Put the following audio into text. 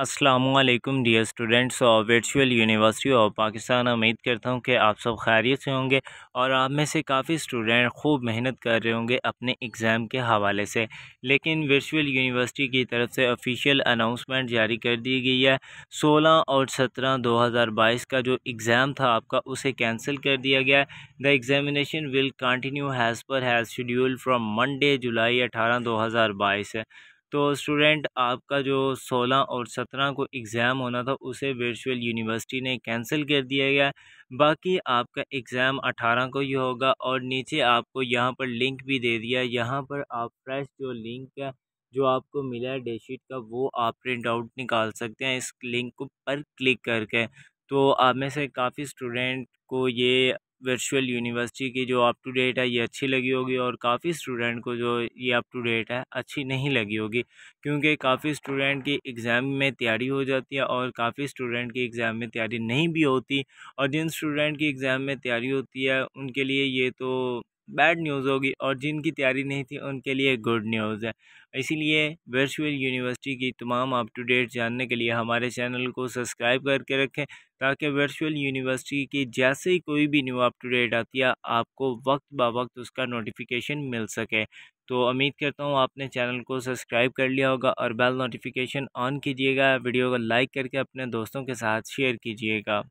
Aslam dear students of virtual university of Pakistan उम्मीद करता हूँ कि आप सब खैरियत से होंगे और आप में से काफ़ी स्टूडेंट खूब मेहनत कर रहे होंगे अपने एग्ज़ाम के हवाले से लेकिन वर्चुअल यूनिवर्सिटी की तरफ से ऑफिशियल अनाउंसमेंट जारी कर दी गई है 16 और 17 2022 का जो एग्ज़ाम था आपका उसे कैंसिल कर दिया गया the examination will continue as per as schedule from Monday July अठारह दो तो स्टूडेंट आपका जो सोलह और सत्रह को एग्ज़ाम होना था उसे वर्चुअल यूनिवर्सिटी ने कैंसिल कर दिया गया बाकी आपका एग्ज़ाम अठारह को ही होगा और नीचे आपको यहाँ पर लिंक भी दे दिया यहाँ पर आप फ्रेश जो लिंक है जो आपको मिला है डेशीट का वो आप प्रिंट आउट निकाल सकते हैं इस लिंक पर क्लिक करके तो आप में से काफ़ी स्टूडेंट को ये वर्चुअल यूनिवर्सिटी की जो अप टू डेट है ये अच्छी लगी होगी और काफ़ी स्टूडेंट को जो ये अप टू डेट है अच्छी नहीं लगी होगी क्योंकि काफ़ी स्टूडेंट की एग्ज़ाम में तैयारी हो जाती है और काफ़ी स्टूडेंट की एग्ज़ाम में तैयारी नहीं भी होती और जिन स्टूडेंट की एग्ज़ाम में तैयारी होती है उनके लिए ये तो बैड न्यूज़ होगी और जिनकी तैयारी नहीं थी उनके लिए गुड न्यूज़ है इसीलिए वर्चुअल यूनिवर्सिटी की तमाम अप टू डेट जानने के लिए हमारे चैनल को सब्सक्राइब करके रखें ताकि वर्चुअल यूनिवर्सिटी की जैसे ही कोई भी न्यू अप टू डेट आती है आपको वक्त ब वक्त उसका नोटिफिकेशन मिल सके तो उम्मीद करता हूँ आपने चैनल को सब्सक्राइब कर लिया होगा और बेल नोटिफिकेशन ऑन कीजिएगा वीडियो को लाइक करके अपने दोस्तों के साथ शेयर कीजिएगा